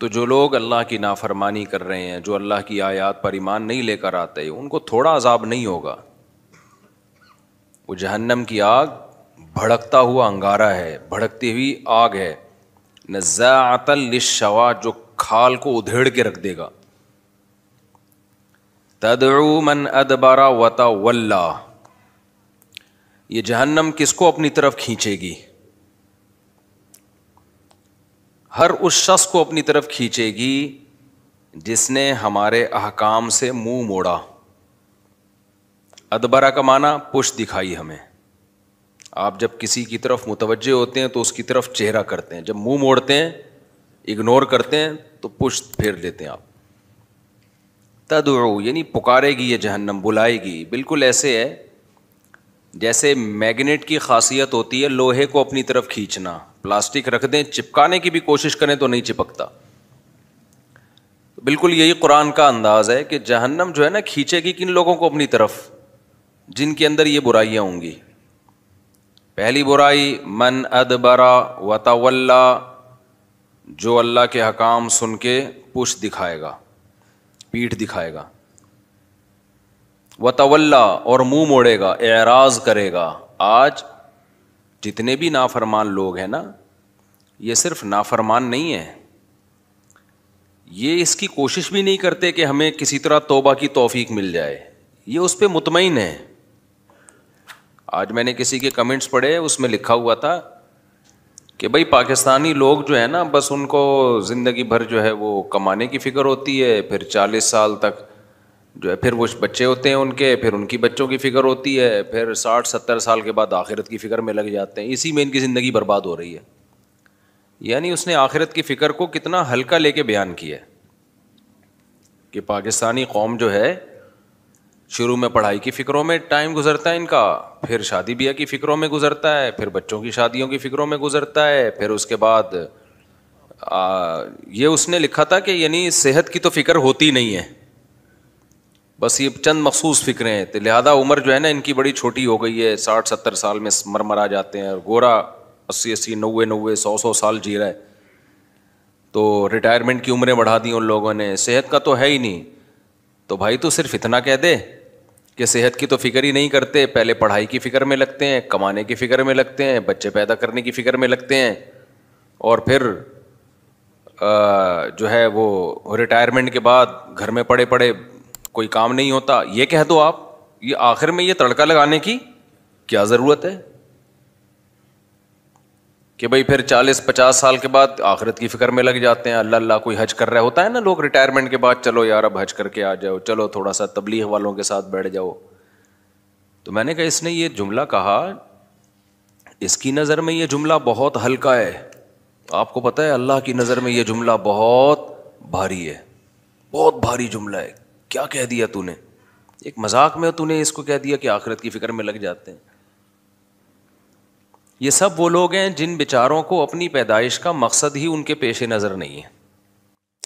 तो जो लोग अल्लाह की नाफरमानी कर रहे हैं जो अल्लाह की आयात पर ईमान नहीं लेकर आते उनको थोड़ा अजाब नहीं होगा वो जहन्नम की आग भड़कता हुआ अंगारा है भड़कती हुई आग है नज़ातल शवा जो खाल को उधेड़ के रख देगा तदरुमन मन अदबारा वता वल्ला ये जहन्नम किसको अपनी तरफ खींचेगी हर उस शख्स को अपनी तरफ खींचेगी जिसने हमारे अहकाम से मुंह मोड़ा अदबरा का माना पुश दिखाई हमें आप जब किसी की तरफ मुतवजह होते हैं तो उसकी तरफ चेहरा करते हैं जब मुंह मोड़ते हैं इग्नोर करते हैं तो पुश फेर देते हैं आप तदो यानी पुकारेगी ये जहन्नम बुलाएगी बिल्कुल ऐसे है जैसे मैग्नेट की खासियत होती है लोहे को अपनी तरफ खींचना प्लास्टिक रख दें चिपकाने की भी कोशिश करें तो नहीं चिपकता बिल्कुल यही कुरान का अंदाज है कि जहन्नम जो है ना खींचेगी किन लोगों को अपनी तरफ जिनके अंदर ये बुराइयाँ होंगी पहली बुराई मन अदबरा वतवल्ला जो अल्लाह के हकाम सुन के पुश दिखाएगा पीठ दिखाएगा वतवल्ला और मुंह मोड़ेगा एराज करेगा आज जितने भी नाफरमान लोग हैं ना ये सिर्फ नाफरमान नहीं है ये इसकी कोशिश भी नहीं करते कि हमें किसी तरह तोबा की तोफ़ीक मिल जाए ये उस पर मुतमिन है आज मैंने किसी के कमेंट्स पढ़े उसमें लिखा हुआ था कि भाई पाकिस्तानी लोग जो है ना बस उनको ज़िंदगी भर जो है वो कमाने की फ़िक्र होती है फिर चालीस साल तक जो है फिर वो बच्चे होते हैं उनके फिर उनकी बच्चों की फ़िक्र होती है फिर साठ सत्तर साल के बाद आखिरत की फ़िक्र में लग जाते हैं इसी में इनकी ज़िंदगी बर्बाद हो रही है यानी उसने आखिरत की फ़िक्र को कितना हल्का लेके बयान किया है कि पाकिस्तानी कौम जो है शुरू में पढ़ाई की फ़िक्रों में टाइम गुजरता है इनका फिर शादी ब्याह की फ़िक्रों में गुजरता है फिर बच्चों की शादियों की फ़िक्रों में गुजरता है फिर उसके बाद आ, ये उसने लिखा था कि यानी सेहत की तो फ़िक्र होती नहीं है बस ये चंद मखसूस फ़िक्रें हैं तो लिहाजा उम्र जो है ना इनकी बड़ी छोटी हो गई है साठ सत्तर साल में आ जाते हैं और गोरा अस्सी अस्सी नब्बे नब्बे सौ सौ साल जी रहा है तो रिटायरमेंट की उम्रें बढ़ा दी उन लोगों ने सेहत का तो है ही नहीं तो भाई तो सिर्फ इतना कह दे कि सेहत की तो फिक्र ही नहीं करते पहले पढ़ाई की फ़िक्र में लगते हैं कमाने की फ़िक्र में लगते हैं बच्चे पैदा करने की फ़िक्र में लगते हैं और फिर आ, जो है वो रिटायरमेंट के बाद घर में पड़े पड़े कोई काम नहीं होता ये कह दो आप ये आखिर में ये तड़का लगाने की क्या ज़रूरत है कि भाई फिर 40-50 साल के बाद आखिरत की फ़िक्र में लग जाते हैं अल्लाह अल्लाह कोई हज कर रहा होता है ना लोग रिटायरमेंट के बाद चलो यार अब हज करके आ जाओ चलो थोड़ा सा तबलीग वालों के साथ बैठ जाओ तो मैंने कहा इसने ये जुमला कहा इसकी नज़र में ये जुमला बहुत हल्का है आपको पता है अल्लाह की नज़र में ये जुमला बहुत भारी है बहुत भारी जुमला है क्या कह दिया तूने एक मजाक में तूने इसको कह दिया कि आखिरत की फिक्र में लग जाते हैं ये सब वो लोग हैं जिन बेचारों को अपनी पैदाइश का मकसद ही उनके पेश नज़र नहीं है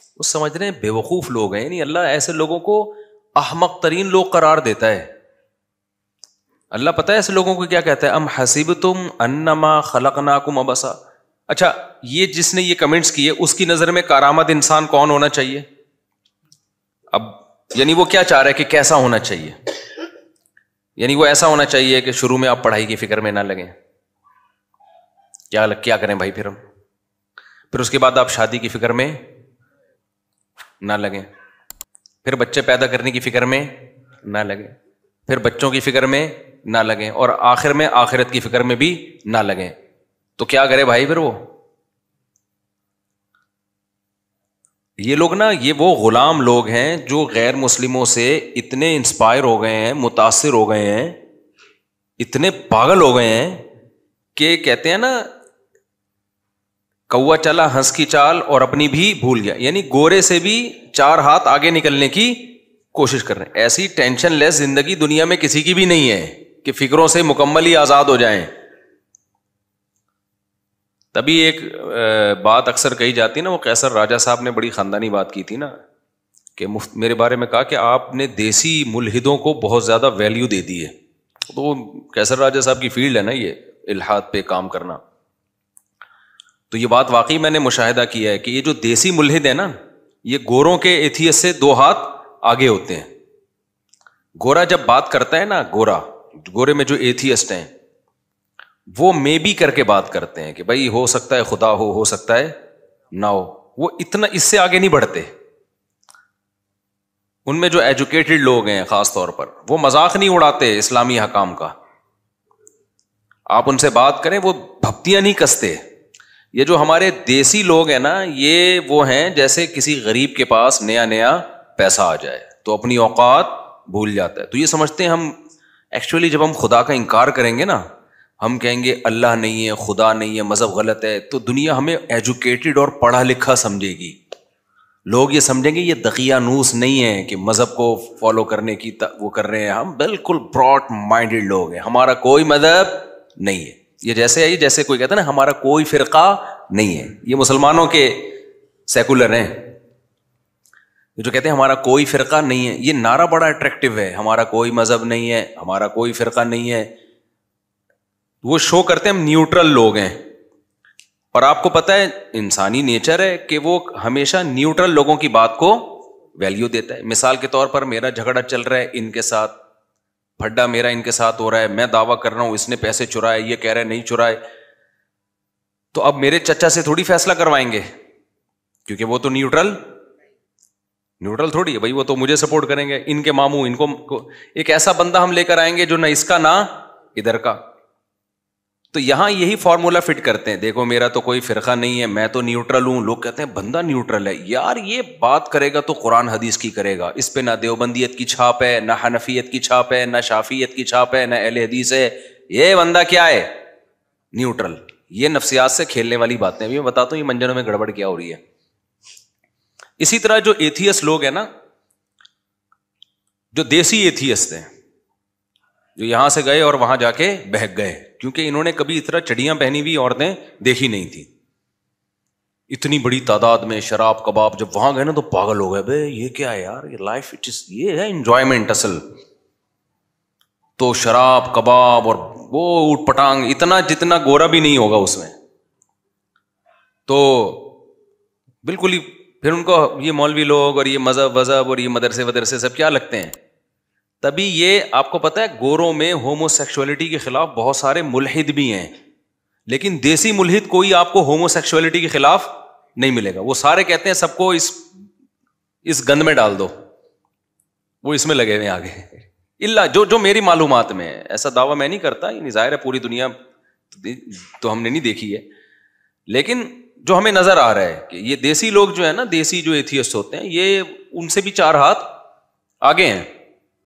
वो समझ रहे हैं बेवकूफ़ लोग हैं यानी अल्लाह ऐसे लोगों को अहमक तरीन लोग करार देता है अल्लाह पता है ऐसे लोगों को क्या कहता है अम हसीब तुम अन्नमा खलक नाकुम अबसा अच्छा ये जिसने ये कमेंट्स किए उसकी नज़र में कारामद इंसान कौन होना चाहिए यानी वो क्या चाह रहे है कि कैसा होना चाहिए यानी वो ऐसा होना चाहिए कि शुरू में आप पढ़ाई की फिक्र में ना लगे क्या लग, क्या करें भाई फिर हम फिर उसके बाद आप शादी की फिक्र में ना लगे फिर बच्चे पैदा करने की फिक्र में ना लगे फिर बच्चों की फिक्र में ना लगे और आखिर में आखिरत की फिक्र में भी ना लगे तो क्या करे भाई फिर वो ये लोग ना ये वो ग़ुलाम लोग हैं जो गैर मुस्लिमों से इतने इंस्पायर हो गए हैं मुतासर हो गए हैं इतने पागल हो गए हैं कि कहते हैं ना कौआ चला हंस की चाल और अपनी भी भूल गया यानी गोरे से भी चार हाथ आगे निकलने की कोशिश कर रहे हैं ऐसी टेंशन लेस जिंदगी दुनिया में किसी की भी नहीं है कि फिक्रों से मुकम्मल ही आज़ाद हो जाएं तभी एक बात अक्सर कही जाती है ना वो कैसर राजा साहब ने बड़ी खानदानी बात की थी ना कि मुफ्त मेरे बारे में कहा कि आपने देसी मुलहिदों को बहुत ज़्यादा वैल्यू दे दी है तो कैसर राजा साहब की फील्ड है ना ये इलाहाद पे काम करना तो ये बात वाकई मैंने मुशाहिदा किया है कि ये जो देसी मुलहिद है ना ये गोरों के एथियस से दो हाथ आगे होते हैं गोरा जब बात करता है ना गोरा गोरे में जो एथियस्ट हैं वो मे बी करके बात करते हैं कि भाई हो सकता है खुदा हो हो सकता है ना हो वो इतना इससे आगे नहीं बढ़ते उनमें जो एजुकेटेड लोग हैं खास तौर पर वो मजाक नहीं उड़ाते इस्लामी हकाम का आप उनसे बात करें वो भक्तियां नहीं कसते ये जो हमारे देसी लोग हैं ना ये वो हैं जैसे किसी गरीब के पास नया नया पैसा आ जाए तो अपनी औकात भूल जाता है तो ये समझते हैं हम एक्चुअली जब हम खुदा का इनकार करेंगे ना हम कहेंगे अल्लाह नहीं है खुदा नहीं है मज़हब गलत है तो दुनिया हमें एजुकेटेड और पढ़ा लिखा समझेगी लोग ये समझेंगे ये दकियानूस नहीं है कि मज़हब को फॉलो करने की वो कर रहे हैं हम बिल्कुल ब्रॉड माइंडेड लोग हैं हमारा कोई मज़हब नहीं है ये जैसे है ये जैसे कोई कहता ना हमारा कोई फ़िरका नहीं है ये मुसलमानों के सेकुलर हैं जो कहते हैं हमारा कोई फ़िरका नहीं है ये नारा बड़ा अट्रैक्टिव है हमारा कोई मज़हब नहीं है हमारा कोई फ़िरका नहीं है तो वो शो करते हैं हम न्यूट्रल लोग हैं और आपको पता है इंसानी नेचर है कि वो हमेशा न्यूट्रल लोगों की बात को वैल्यू देता है मिसाल के तौर पर मेरा झगड़ा चल रहा है इनके साथ फड्डा मेरा इनके साथ हो रहा है मैं दावा कर रहा हूं इसने पैसे चुराए ये कह रहे नहीं चुराए तो अब मेरे चचा से थोड़ी फैसला करवाएंगे क्योंकि वो तो न्यूट्रल न्यूट्रल थोड़ी है भाई वो तो मुझे सपोर्ट करेंगे इनके मामू इनको एक ऐसा बंदा हम लेकर आएंगे जो ना इसका ना इधर का तो यहां यही फॉर्मूला फिट करते हैं देखो मेरा तो कोई फिरका नहीं है मैं तो न्यूट्रल हूं लोग कहते हैं बंदा न्यूट्रल है यार ये बात करेगा तो कुरान हदीस की करेगा इस पे ना देवबंदियत की छाप है ना हनफियत की छाप है ना शाफियत की छाप है ना एल हदीस है ये बंदा क्या है न्यूट्रल ये नफसियात से खेलने वाली बातें अभी मैं बताता हूँ ये मंजनों में गड़बड़ क्या हो रही है इसी तरह जो एथियस लोग है ना जो देसी एथियस थे जो यहां से गए और वहां जाके बहक गए क्योंकि इन्होंने कभी इतना चढ़िया पहनी हुई औरतें देखी नहीं थी इतनी बड़ी तादाद में शराब कबाब जब वहां गए ना तो पागल हो गए बे ये क्या है यार ये लाइफ इट इज ये है इंजॉयमेंट असल तो शराब कबाब और वो ऊट पटांग इतना जितना गोरा भी नहीं होगा उसमें तो बिल्कुल ही फिर उनको ये मौलवी लोग और ये मजहब वजहब और ये मदरसे वदरसे सब क्या लगते हैं तभी ये आपको पता है गोरों में होमोसेक्सुअलिटी के खिलाफ बहुत सारे मुलहिद भी हैं लेकिन देसी मुलहिद कोई आपको होमोसेक्सुअलिटी के खिलाफ नहीं मिलेगा वो सारे कहते हैं सबको इस इस गंद में डाल दो वो इसमें लगे हुए आगे इल्ला जो जो मेरी मालूम में है ऐसा दावा मैं नहीं करता यानी जाहिर है पूरी दुनिया तो हमने नहीं देखी है लेकिन जो हमें नजर आ रहा है कि ये देसी लोग जो है ना देसी जो एथियस्ट होते हैं ये उनसे भी चार हाथ आगे हैं